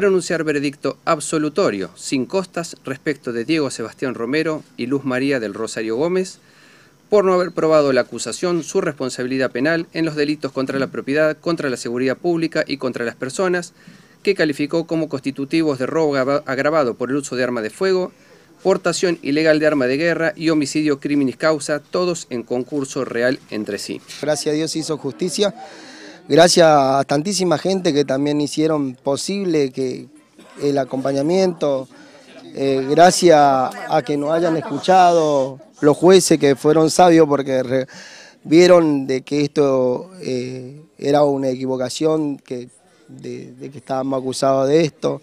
pronunciar veredicto absolutorio, sin costas, respecto de Diego Sebastián Romero y Luz María del Rosario Gómez, por no haber probado la acusación su responsabilidad penal en los delitos contra la propiedad, contra la seguridad pública y contra las personas, que calificó como constitutivos de robo agravado por el uso de arma de fuego, portación ilegal de arma de guerra y homicidio criminis causa, todos en concurso real entre sí. Gracias a Dios hizo justicia gracias a tantísima gente que también hicieron posible que el acompañamiento, eh, gracias a que nos hayan escuchado los jueces que fueron sabios porque vieron de que esto eh, era una equivocación, que, de, que estábamos acusados de esto.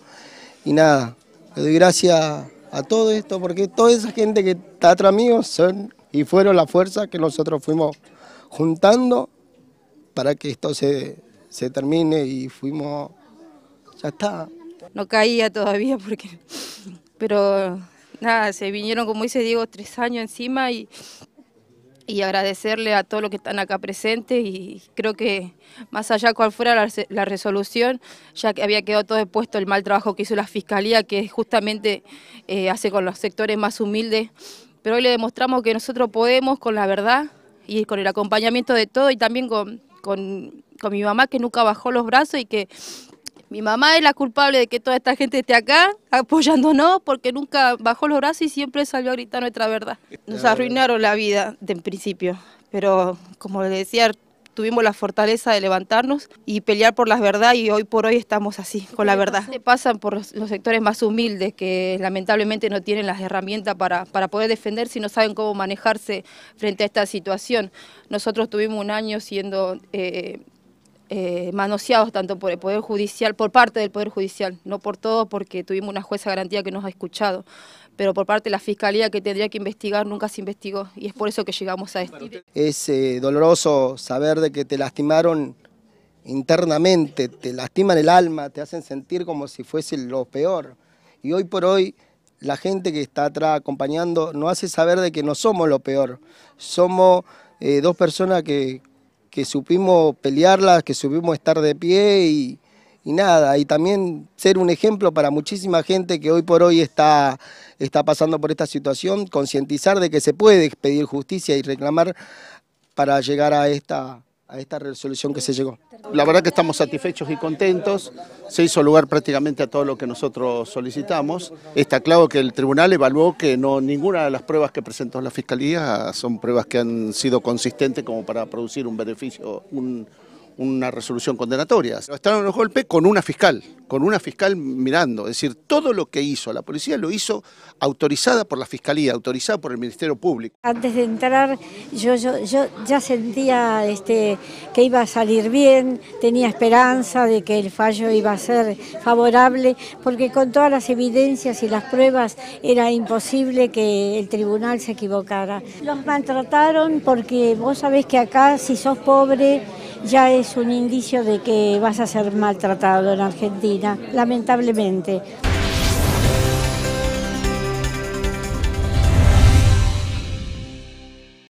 Y nada, le doy gracias a todo esto porque toda esa gente que está atrás mío son y fueron la fuerza que nosotros fuimos juntando para que esto se, termine y fuimos, ya está. No caía todavía porque, pero nada, se vinieron como dice Diego tres años encima y, y agradecerle a todos los que están acá presentes y creo que más allá cuál fuera la, resolución, ya que había quedado todo expuesto el mal trabajo que hizo la Fiscalía, que justamente eh, hace con los sectores más humildes, pero hoy le demostramos que nosotros podemos con la verdad y con el acompañamiento de todo y también con, con, mi mamá que nunca bajó los brazos y que mi mamá es la culpable de que toda esta gente esté acá apoyándonos porque nunca bajó los brazos y siempre salió a gritar nuestra verdad. Nos arruinaron la vida de en principio, pero como le decía tuvimos la fortaleza de levantarnos y pelear por la verdad y hoy por hoy estamos así, con la verdad. Se pasan por los sectores más humildes que lamentablemente no tienen las herramientas para, para poder defenderse y no saben cómo manejarse frente a esta situación. Nosotros tuvimos un año siendo... Eh, eh, manoseados tanto por el Poder Judicial, por parte del Poder Judicial, no por todo porque tuvimos una jueza garantía que nos ha escuchado, pero por parte de la Fiscalía que tendría que investigar nunca se investigó y es por eso que llegamos a este... Es eh, doloroso saber de que te lastimaron internamente, te lastiman el alma, te hacen sentir como si fuese lo peor. Y hoy por hoy la gente que está atrás acompañando nos hace saber de que no somos lo peor, somos eh, dos personas que que supimos pelearlas, que supimos estar de pie y, nada, y también ser un ejemplo para muchísima gente que hoy por hoy está, está pasando por esta situación, concientizar de que se puede pedir justicia y reclamar para llegar a esta, a esta resolución que se llegó. La verdad que estamos satisfechos y contentos, se hizo lugar prácticamente a todo lo que nosotros solicitamos. Está claro que el tribunal evaluó que no ninguna de las pruebas que presentó la Fiscalía son pruebas que han sido consistentes como para producir un beneficio, un, una resolución condenatoria. Estaban los golpes con una fiscal, con una fiscal mirando. Es decir, todo lo que hizo la policía lo hizo autorizada por la fiscalía, autorizada por el Ministerio Público. Antes de entrar, yo, yo, yo ya sentía este, que iba a salir bien, tenía esperanza de que el fallo iba a ser favorable, porque con todas las evidencias y las pruebas era imposible que el tribunal se equivocara. Los maltrataron porque vos sabés que acá, si sos pobre, ya es un indicio de que vas a ser maltratado en Argentina, lamentablemente.